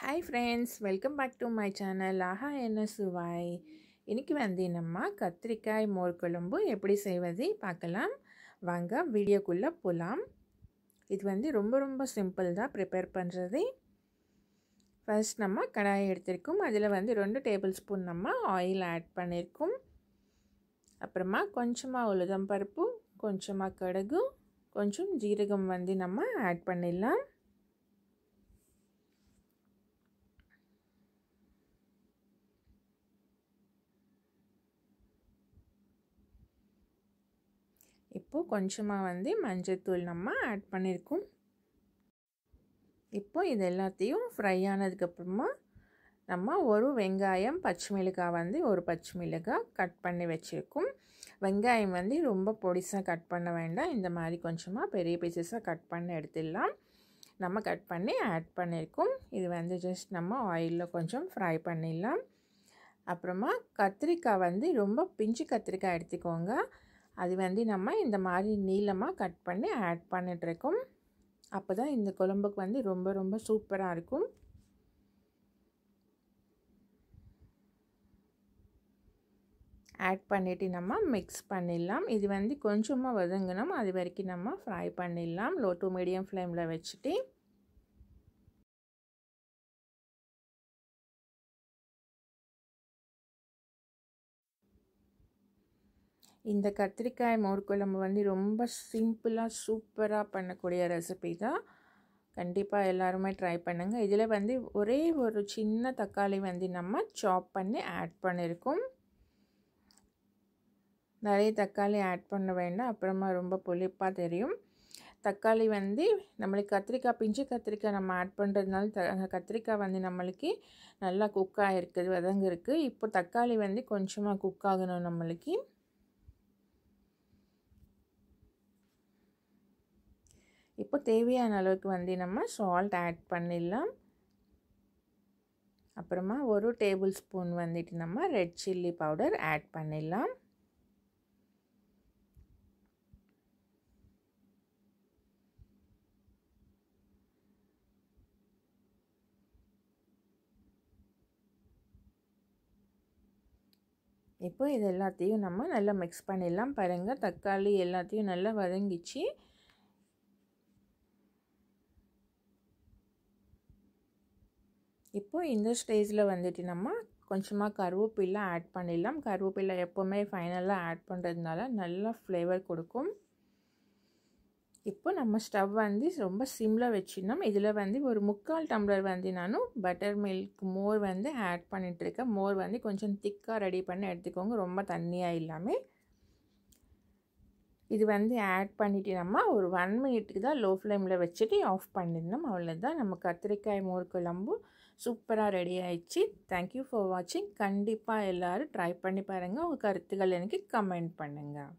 hi friends welcome back to my channel ஆஹா என்ன சுவாய் இன்றைக்கி வந்து நம்ம கத்திரிக்காய் மோர் குழம்பு எப்படி செய்வது பார்க்கலாம் வாங்க வீடியோக்குள்ளே போகலாம் இது வந்து ரொம்ப ரொம்ப சிம்பிள் தான் ப்ரிப்பேர் பண்ணுறது ஃபர்ஸ்ட் நம்ம கடாயை எடுத்திருக்கோம் அதில் வந்து ரெண்டு டேபிள் ஸ்பூன் நம்ம ஆயில் ஆட் பண்ணியிருக்கோம் அப்புறமா கொஞ்சமாக உளுதம் பருப்பு கொஞ்சமாக கடுகு கொஞ்சம் ஜீரகம் வந்து நம்ம ஆட் பண்ணிடலாம் இப்போது கொஞ்சமாக வந்து மஞ்சத்தூள் நம்ம ஆட் பண்ணியிருக்கோம் இப்போது இது எல்லாத்தையும் ஃப்ரை ஆனதுக்கப்புறமா நம்ம ஒரு வெங்காயம் பச்சை மிளகாய் வந்து ஒரு பச்சை மிளகாய் கட் பண்ணி வச்சுருக்கோம் வெங்காயம் வந்து ரொம்ப பொடிசாக கட் பண்ண வேண்டாம் இந்த மாதிரி கொஞ்சமாக பெரிய பீசஸாக கட் பண்ணி எடுத்துடலாம் நம்ம கட் பண்ணி ஆட் பண்ணியிருக்கோம் இது வந்து ஜஸ்ட் நம்ம ஆயிலில் கொஞ்சம் ஃப்ரை பண்ணிடலாம் அப்புறமா கத்திரிக்காய் வந்து ரொம்ப பிஞ்சு கத்திரிக்காய் எடுத்துக்கோங்க அது வந்து நம்ம இந்த மாதிரி நீளமாக கட் பண்ணி ஆட் பண்ணிட்டுருக்கோம் அப்போ தான் இந்த குழம்புக்கு வந்து ரொம்ப ரொம்ப சூப்பராக இருக்கும் ஆட் பண்ணிவிட்டு நம்ம மிக்ஸ் பண்ணிடலாம் இது வந்து கொஞ்சமாக வதங்கணும் அது வரைக்கும் நம்ம ஃப்ரை பண்ணிடலாம் லோ டு மீடியம் ஃப்ளேமில் வச்சுட்டு இந்த கத்திரிக்காய் மோர்க்குழம்பு வந்து ரொம்ப சிம்பிளாக சூப்பராக பண்ணக்கூடிய ரெசிபி தான் கண்டிப்பாக எல்லாருமே ட்ரை பண்ணுங்கள் இதில் வந்து ஒரே ஒரு சின்ன தக்காளி வந்து நம்ம சாப் பண்ணி ஆட் பண்ணியிருக்கோம் நிறைய தக்காளி ஆட் பண்ண வேண்டாம் அப்புறமா ரொம்ப புளிப்பாக தெரியும் தக்காளி வந்து நம்மளுக்கு கத்திரிக்காய் பிஞ்சு கத்திரிக்காய் நம்ம ஆட் பண்ணுறதுனால த கத்திரிக்காய் வந்து நம்மளுக்கு நல்லா குக் ஆகிருக்குது வதங்கிருக்கு இப்போ தக்காளி வந்து கொஞ்சமாக குக் ஆகணும் நம்மளுக்கு இப்போ தேவையான அளவுக்கு வந்து நம்ம சால்ட் ஆட் பண்ணிடலாம் அப்புறமா ஒரு டேபிள் ஸ்பூன் வந்துட்டு நம்ம ரெட் சில்லி பவுடர் ஆட் பண்ணிடலாம் இப்போ இது எல்லாத்தையும் நம்ம நல்லா மிக்ஸ் பண்ணிடலாம் பாருங்கள் தக்காளி எல்லாத்தையும் நல்லா வதங்கிச்சு இப்போது இந்த ஸ்டேஜில் வந்துட்டு நம்ம கொஞ்சமாக கருவேப்பிலை ஆட் பண்ணிடலாம் கருவேப்பிலை எப்போவுமே ஃபைனலாக ஆட் பண்ணுறதுனால நல்லா ஃப்ளேவர் கொடுக்கும் இப்போ நம்ம ஸ்டவ் வந்து ரொம்ப சிம்மில் வச்சிருந்தோம் இதில் வந்து ஒரு முக்கால் டம்ளர் வந்து நானும் பட்டர் மில்க் மோர் வந்து ஆட் பண்ணிகிட்ருக்கேன் மோர் வந்து கொஞ்சம் திக்காக ரெடி பண்ணி எடுத்துக்கோங்க ரொம்ப தண்ணியாக இல்லாமல் இது வந்து ஆட் பண்ணிவிட்டு நம்ம ஒரு ஒன் மினிட்டுக்கு தான் லோ ஃப்ளேமில் வச்சுட்டு ஆஃப் பண்ணிடணும் அவ்வளோதான் நம்ம கத்திரிக்காய் மோர் குழம்பு சூப்பராக ரெடி ஆயிடுச்சு தேங்க்யூ ஃபார் வாட்சிங் கண்டிப்பாக எல்லோரும் ட்ரை பண்ணி பாருங்கள் உங்கள் கருத்துக்கள் எனக்கு கமெண்ட் பண்ணுங்கள்